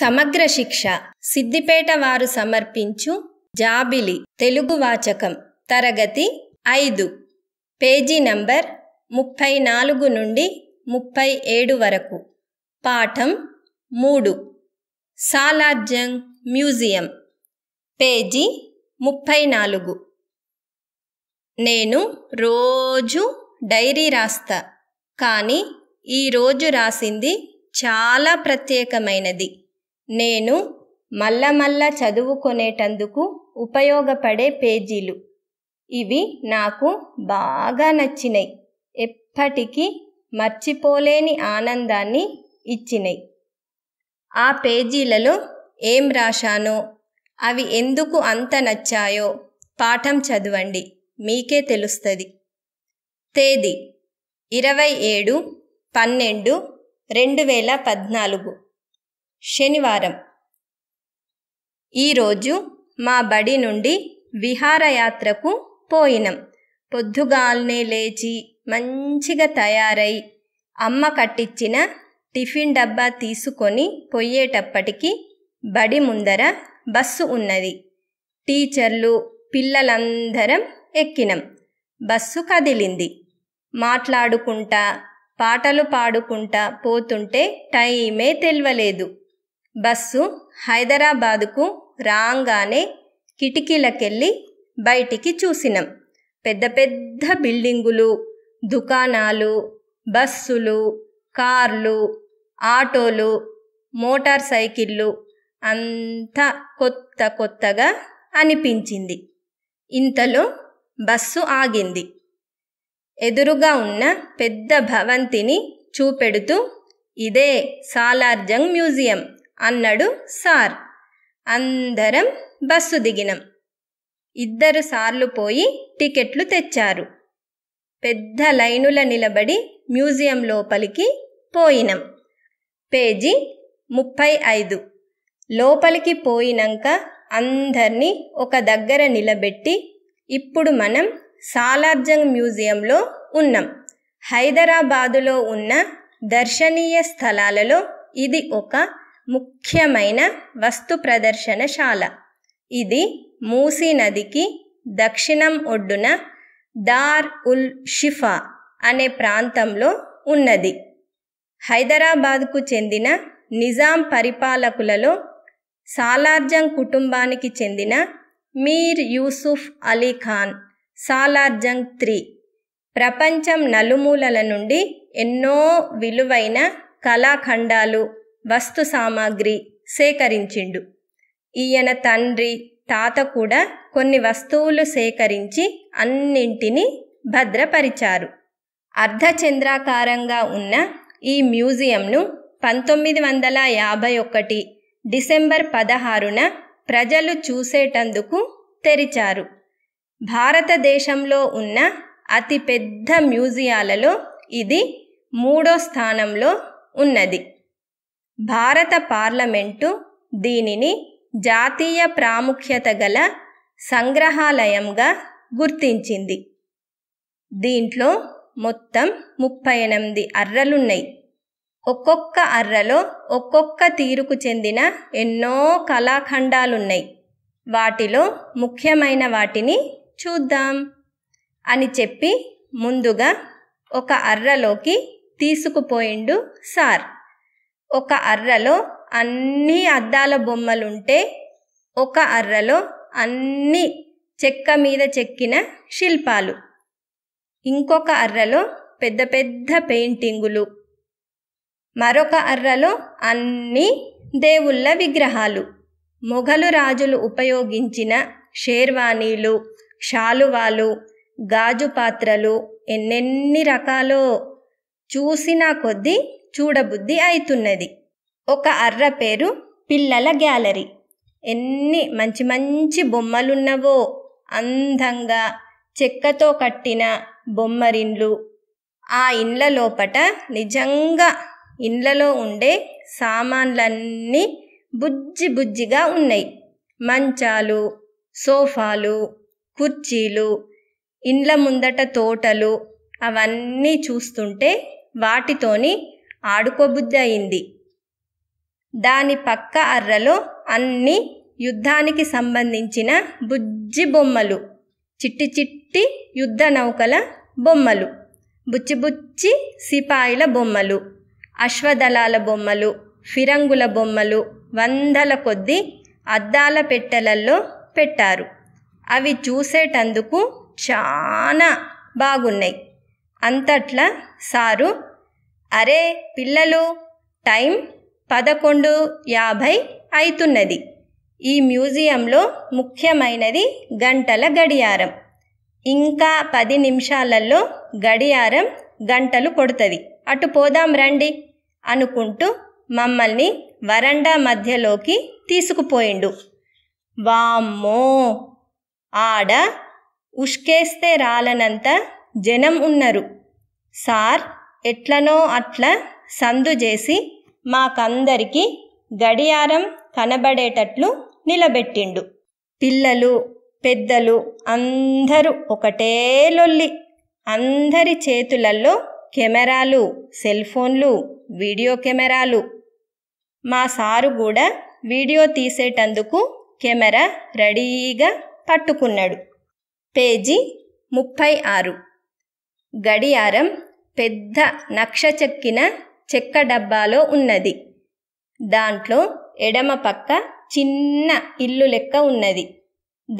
సమగ్ర శిక్ష సిద్దిపేట వారు సమర్పించు జాబిలి తెలుగు వాచకం తరగతి ఐదు పేజీ నంబర్ ముప్పై నాలుగు నుండి ముప్పై ఏడు వరకు పాఠం మూడు సాలార్జంగ్ మ్యూజియం పేజీ ముప్పై నాలుగు నేను రోజు డైరీ రాస్తా కానీ ఈరోజు రాసింది చాలా ప్రత్యేకమైనది నేను మళ్ళా మళ్ళా చదువుకునేటందుకు ఉపయోగపడే పేజీలు ఇవి నాకు బాగా నచ్చినాయి ఎప్పటికీ మర్చిపోలేని ఆనందాన్ని ఇచ్చినాయి ఆ పేజీలలో ఏం రాశానో అవి ఎందుకు అంత నచ్చాయో పాఠం చదవండి మీకే తెలుస్తుంది తేదీ ఇరవై ఏడు పన్నెండు రెండు వేల పద్నాలుగు శనివారం ఈరోజు మా బడి నుండి విహారయాత్రకు పోయినం పొద్దుగాల్నే లేచి మంచిగా తయారై అమ్మ కట్టించిన టిఫిన్ డబ్బా తీసుకొని పోయేటప్పటికి బడి ముందర బస్సు ఉన్నది టీచర్లు పిల్లలందరం ఎక్కినం బస్సు కదిలింది మాట్లాడుకుంటా పాటలు పాడుకుంటా పోతుంటే టైమే తెలియలేదు బస్సు హైదరాబాదుకు రాగానే కిటికీలకెళ్ళి బయటికి చూసినాం పెద్ద పెద్ద బిల్డింగులు దుకాణాలు బస్సులు కార్లు ఆటోలు మోటార్ సైకిళ్ళు అంతా కొత్త కొత్తగా అనిపించింది ఇంతలో బస్సు ఆగింది ఎదురుగా ఉన్న పెద్ద భవంతిని చూపెడుతూ ఇదే సాలార్జంగ్ మ్యూజియం అన్నాడు సార్ అందరం బస్సు దిగినం ఇద్దరు సార్లు పోయి టికెట్లు తెచ్చారు పెద్ద లైనుల నిలబడి మ్యూజియం లోపలికి పోయినం పేజీ ముప్పై ఐదు లోపలికి పోయినాక అందరినీ ఒక దగ్గర నిలబెట్టి ఇప్పుడు మనం సాలార్జంగ్ మ్యూజియంలో ఉన్నాం హైదరాబాదులో ఉన్న దర్శనీయ స్థలాలలో ఇది ఒక ముఖ్యమైన వస్తు ప్రదర్శనశాల ఇది మూసీ నదికి దక్షిణం ఒడ్డున దార్ ఉల్ షిఫా అనే ప్రాంతంలో ఉన్నది హైదరాబాద్కు చెందిన నిజాం పరిపాలకులలో సాలార్జంగ్ కుటుంబానికి చెందిన మీర్ యూసుఫ్ అలీ ఖాన్ సాలార్జంగ్ త్రీ ప్రపంచం నలుమూలల నుండి ఎన్నో విలువైన కళాఖండాలు వస్తు సామాగ్రి సేకరించిండు ఈయన తండ్రి తాత కూడా కొన్ని వస్తువులు సేకరించి అన్నింటినీ భద్రపరిచారు అర్ధచంద్రాకారంగా ఉన్న ఈ మ్యూజియంను పంతొమ్మిది వందల యాభై ఒకటి డిసెంబర్ పదహారున ప్రజలు చూసేటందుకు తెరిచారు భారతదేశంలో ఉన్న అతిపెద్ద మ్యూజియాలలో ఇది మూడో స్థానంలో ఉన్నది భారత పార్లమెంటు దీనిని జాతీయ ప్రాముఖ్యత గల సంగ్రహాలయంగా గుర్తించింది దీంట్లో మొత్తం ముప్పై ఎనిమిది అర్రలున్నాయి ఒక్కొక్క అర్రలో ఒక్కొక్క తీరుకు చెందిన ఎన్నో కళాఖండాలున్నాయి వాటిలో ముఖ్యమైన వాటిని చూద్దాం అని చెప్పి ముందుగా ఒక అర్రలోకి తీసుకుపోయిండు సార్ ఒక అర్రలో అన్ని అద్దాల బొమ్మలుంటే ఒక అర్రలో అన్ని చెక్క మీద చెక్కిన శిల్పాలు ఇంకొక అర్రలో పెద్ద పెద్ద పెయింటింగులు మరొక అర్రలో అన్ని దేవుళ్ళ విగ్రహాలు మొఘలు రాజులు ఉపయోగించిన షేర్వానీలు షాలువాలు గాజు పాత్రలు ఎన్నెన్ని రకాలో చూసిన కొద్దీ చూడబుద్ధి అవుతున్నది ఒక అర్ర పేరు పిల్లల గ్యాలరీ ఎన్ని మంచి మంచి బొమ్మలున్నవో అందంగా చెక్కతో కట్టిన బొమ్మరిండ్లు ఆ ఇండ్ల లోపట నిజంగా ఇండ్లలో ఉండే సామాన్లన్నీ బుజ్జి బుజ్జిగా ఉన్నాయి మంచాలు సోఫాలు కుర్చీలు ఇండ్ల ముందట తోటలు అవన్నీ చూస్తుంటే వాటితోని ఆడుకోబుద్ధి అయింది దాని పక్క అర్రలో అన్ని యుద్ధానికి సంబంధించిన బుజ్జి బొమ్మలు చిట్టి చిట్టి యుద్ధ నౌకల బొమ్మలు బుచ్చిబుచ్చి సిపాయిల బొమ్మలు అశ్వదళాల బొమ్మలు ఫిరంగుల బొమ్మలు వందల కొద్దీ అద్దాల పెట్టెలల్లో పెట్టారు అవి చూసేటందుకు చాలా బాగున్నాయి అంతట్లా సారు అరే పిల్లలు టైం పదకొండు యాభై అవుతున్నది ఈ మ్యూజియంలో ముఖ్యమైనది గంటల గడియారం ఇంకా పది నిమిషాలలో గడియారం గంటలు కొడుతుంది అటు పోదాం రండి అనుకుంటూ మమ్మల్ని వరండా మధ్యలోకి తీసుకుపోయిండు వామ్మో ఆడ ఉష్కేస్తే రాలనంత జనం ఉన్నారు సార్ ఎట్లనో అట్లా సందు చేసి మాకందరికీ గడియారం కనబడేటట్లు నిలబెట్టిండు పిల్లలు పెద్దలు అందరూ ఒకటే లొల్లి అందరి చేతులలో కెమెరాలు సెల్ ఫోన్లు వీడియో కెమెరాలు మా సారు కూడా వీడియో తీసేటందుకు కెమెరా రెడీగా పట్టుకున్నాడు పేజీ ముప్పై ఆరు గడియారం పెద్ద నక్ష చెక్కిన చెక్క డబ్బాలో ఉన్నది దాంట్లో ఎడమ పక్క చిన్న ఇల్లు లెక్క ఉన్నది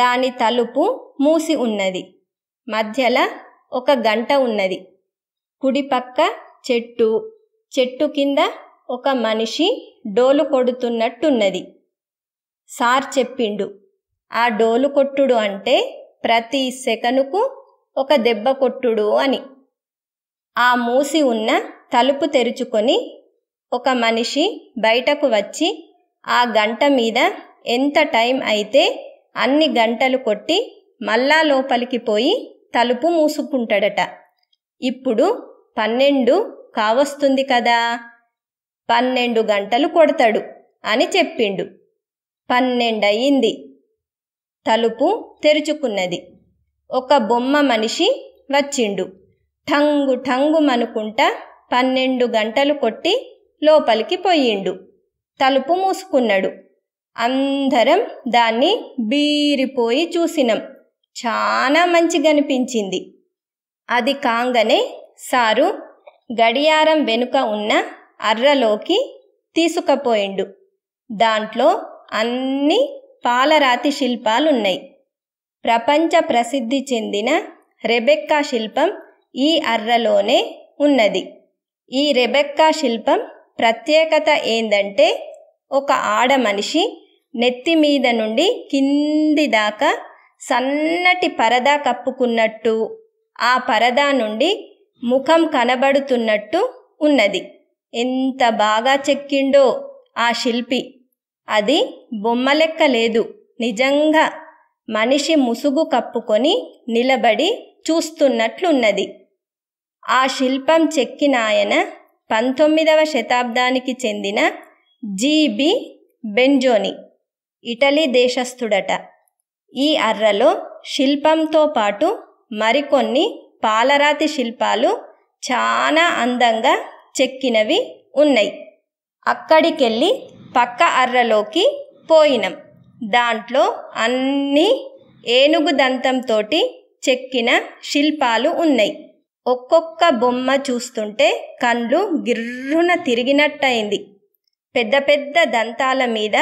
దాని తలుపు మూసి ఉన్నది మధ్యల ఒక గంట ఉన్నది కుడిపక్క చెట్టు చెట్టు కింద ఒక మనిషి డోలు కొడుతున్నట్టున్నది సార్ చెప్పిండు ఆ డోలు కొట్టుడు అంటే ప్రతి సెకనుకు ఒక దెబ్బ కొట్టుడు అని ఆ మూసి ఉన్న తలుపు తెరుచుకొని ఒక మనిషి బయటకు వచ్చి ఆ గంట మీద ఎంత టైం అయితే అన్ని గంటలు కొట్టి మళ్ళా లోపలికి పోయి తలుపు మూసుకుంటాడట ఇప్పుడు పన్నెండు కావస్తుంది కదా పన్నెండు గంటలు కొడతాడు అని చెప్పిండు పన్నెండయింది తలుపు తెరుచుకున్నది ఒక బొమ్మ మనిషి వచ్చిండు ఠంగు ఠంగుమనుకుంటా పన్నెండు గంటలు కొట్టి లోపలికి పోయిండు తలుపు మూసుకున్నాడు అందరం దాన్ని బీరిపోయి చూసినాం చాలా కనిపించింది అది కాంగనే సారు గడియారం వెనుక ఉన్న అర్రలోకి తీసుకుపోయిండు దాంట్లో అన్ని పాలరాతి శిల్పాలున్నాయి ప్రపంచ ప్రసిద్ధి చెందిన రెబెక్కా శిల్పం ఈ అర్రలోనే ఉన్నది ఈ రెబెక్కా శిల్పం ప్రత్యేకత ఏందంటే ఒక ఆడ మనిషి నెత్తి మీద నుండి కింది దాకా సన్నటి పరదా కప్పుకున్నట్టు ఆ పరదా నుండి ముఖం కనబడుతున్నట్టు ఉన్నది ఎంత బాగా చెక్కిండో ఆ శిల్పి అది బొమ్మలెక్క లేదు నిజంగా మనిషి ముసుగు కప్పుకొని నిలబడి చూస్తున్నట్లున్నది ఆ శిల్పం చెక్కినాయన పంతొమ్మిదవ శతాబ్దానికి చెందిన జీబి బెంజోని ఇటలీ దేశస్థుడట ఈ అర్రలో శిల్పంతో పాటు మరికొన్ని పాలరాతి శిల్పాలు చాలా అందంగా చెక్కినవి ఉన్నాయి అక్కడికెళ్ళి పక్క అర్రలోకి పోయినాం దాంట్లో అన్నీ ఏనుగు దంతంతో చెక్కిన శిల్పాలు ఉన్నాయి ఒక్కొక్క బొమ్మ చూస్తుంటే కళ్ళు గిర్రున తిరిగినట్టయింది పెద్ద పెద్ద దంతాల మీద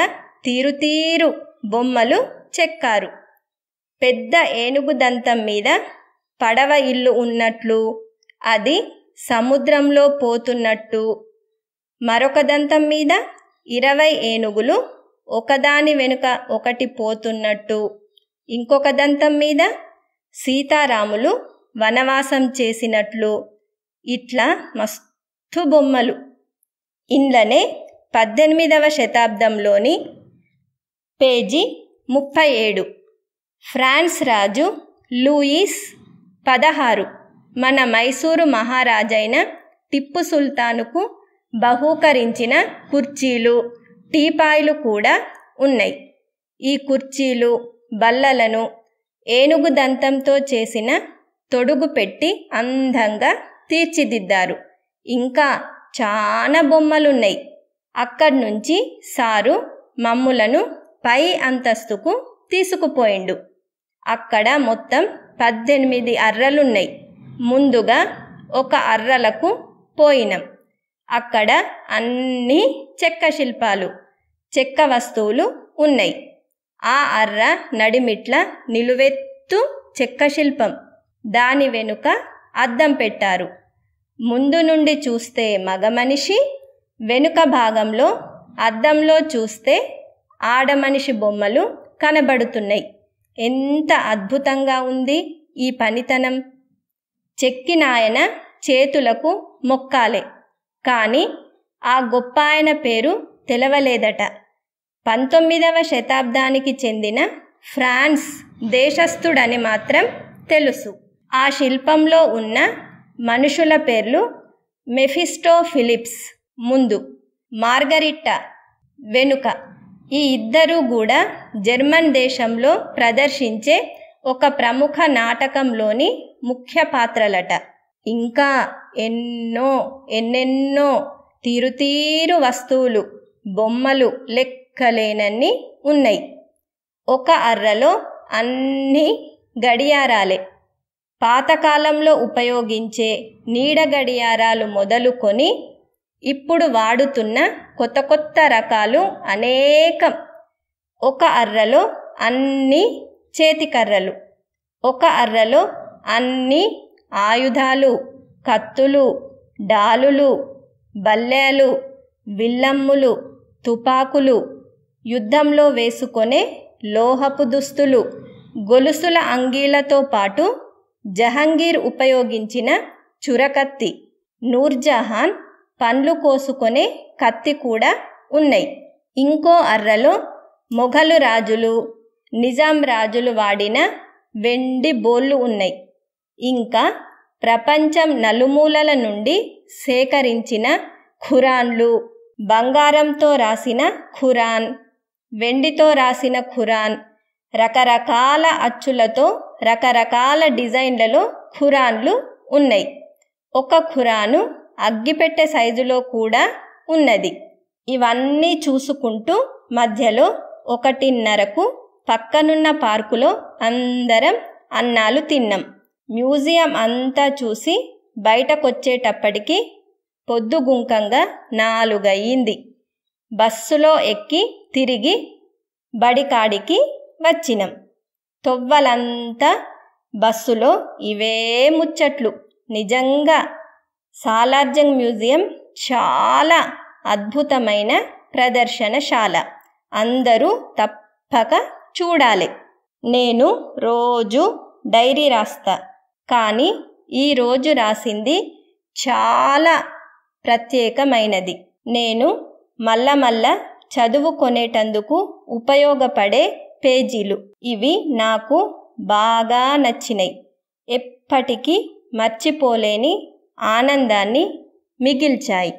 తీరుతీరు బొమ్మలు చెక్కారు పెద్ద ఏనుగు దంతం మీద పడవ ఇల్లు ఉన్నట్లు అది సముద్రంలో పోతున్నట్టు మరొక దంతం మీద ఇరవై ఏనుగులు ఒకదాని వెనుక ఒకటి పోతున్నట్టు ఇంకొక దంతం మీద సీతారాములు వనవాసం చేసినట్లు ఇట్లా మస్తు బొమ్మలు ఇందులోనే పద్దెనిమిదవ శతాబ్దంలోని పేజీ ముప్పై ఏడు ఫ్రాన్స్ రాజు లూయిస్ పదహారు మన మైసూరు మహారాజైన టిప్పు సుల్తానుకు బహూకరించిన కుర్చీలు టీపాయిలు కూడా ఉన్నాయి ఈ కుర్చీలు బల్లలను ఏనుగు దంతంతో చేసిన తొడుగు పెట్టి అందంగా తీర్చిదిద్దారు ఇంకా చాలా బొమ్మలున్నాయి అక్కడి నుంచి సారు మమ్ములను పై అంతస్తుకు తీసుకుపోయిండు అక్కడ మొత్తం పద్దెనిమిది అర్రలున్నాయి ముందుగా ఒక అర్రలకు పోయినాం అక్కడ అన్ని చెక్క శిల్పాలు చెక్క వస్తువులు ఉన్నాయి ఆ అర్ర నడిమిట్ల నిలువెత్తు చెక్క శిల్పం దాని వెనుక అద్దం పెట్టారు ముందు నుండి చూస్తే మగ మనిషి వెనుక భాగంలో అద్దంలో చూస్తే ఆడమనిషి బొమ్మలు కనబడుతున్నాయి ఎంత అద్భుతంగా ఉంది ఈ పనితనం చెక్కినాయన చేతులకు మొక్కాలే కానీ ఆ గొప్ప ఆయన పేరు తెలవలేదట పంతొమ్మిదవ శతాబ్దానికి చెందిన ఫ్రాన్స్ దేశస్థుడని మాత్రం తెలుసు ఆ శిల్పంలో ఉన్న మనుషుల పేర్లు మెఫిస్టో ఫిలిప్స్ ముందు మార్గరిట్టా వెనుక ఈ ఇద్దరూ కూడా జర్మన్ దేశంలో ప్రదర్శించే ఒక ప్రముఖ నాటకంలోని ముఖ్య పాత్రలట ఇంకా ఎన్నో ఎన్నెన్నో తీరుతీరు వస్తువులు బొమ్మలు లెక్కలేనన్ని ఉన్నాయి ఒక అర్రలో అన్నీ గడియారాలే పాతకాలంలో ఉపయోగించే నీడ గడియారాలు మొదలుకొని ఇప్పుడు వాడుతున్న కొత్త కొత్త రకాలు అనేకం ఒక అర్రలో అన్ని చేతికర్రలు ఒక అర్రలో అన్ని ఆయుధాలు కత్తులు డాలులు బల్లెలు విల్లమ్ములు తుపాకులు యుద్ధంలో వేసుకొనే లోహపు దుస్తులు గొలుసుల అంగీలతో పాటు జహంగీర్ ఉపయోగించిన చురకత్తి నూర్జహాన్ పండ్లు కోసుకునే కత్తి కూడా ఉన్నాయి ఇంకో అర్రలో మొఘలు రాజులు నిజాం రాజులు వాడిన వెండి బోళ్ళు ఉన్నాయి ఇంకా ప్రపంచం నలుమూలల నుండి సేకరించిన ఖురాన్లు బంగారంతో రాసిన ఖురాన్ వెండితో రాసిన ఖురాన్ రకరకాల అచ్చులతో రకరకాల డిజైన్లలో ఖురాన్లు ఉన్నాయి ఒక ఖురాను అగ్గిపెట్టె సైజులో కూడా ఉన్నది ఇవన్నీ చూసుకుంటూ మధ్యలో ఒకటిన్నరకు పక్కనున్న పార్కులో అందరం అన్నాలు తిన్నాం మ్యూజియం అంతా చూసి బయటకొచ్చేటప్పటికి పొద్దుగుంకంగా నాలుగయ్యింది బస్సులో ఎక్కి తిరిగి బడికాడికి వచ్చినాం తొవ్వలంతా బస్సులో ఇవే ముచ్చట్లు నిజంగా సాలార్జంగ్ మ్యూజియం చాలా అద్భుతమైన ప్రదర్శనశాల అందరూ తప్పక చూడాలి నేను రోజు డైరీ రాస్తా కానీ ఈరోజు రాసింది చాలా ప్రత్యేకమైనది నేను మళ్ళా మళ్ళా చదువుకొనేటందుకు ఉపయోగపడే పేజీలు ఇవి నాకు బాగా నచ్చినాయి ఎప్పటికీ మర్చిపోలేని ఆనందాన్ని మిగిల్చాయి